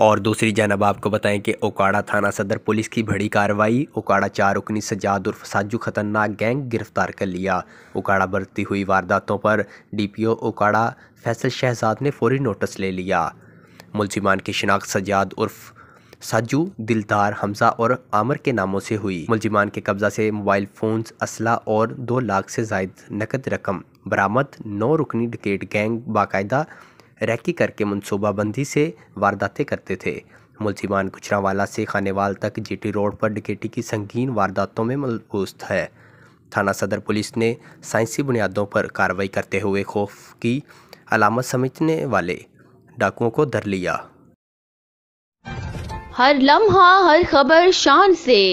और दूसरी जानब आपको बताएं कि ओकाड़ा थाना सदर पुलिस की बड़ी कार्रवाई ओकाड़ा चार रुकनी सजाद उर्फ साजू खतरनाक गैंग गिरफ्तार कर लिया ओकाड़ा बरती हुई वारदातों पर डीपीओ ओकाड़ा फैसल शहजाद ने फौरी नोटिस ले लिया मुलजिमान की शिनाख्त सजाद उर्फ साजू दिलदार हमजा और आमर के नामों से हुई मुलजिमान के कब्जा से मोबाइल फ़ोन्स असला और दो लाख से जायद नकद रकम बरामद नौ रुकनी डिकेट गैंग बाकायदा रैकी करके मनसूबाबंदी से वारदातें करते थे मुलजिमान गुजरावाला से खानेवाल तक जीटी रोड पर डिकेटी की संगीन वारदातों में मलबूस है थाना सदर पुलिस ने साइंसी बुनियादों पर कार्रवाई करते हुए खौफ की अलामत समझने वाले डाकुओं को धर लिया हर लम्हा हर खबर शान से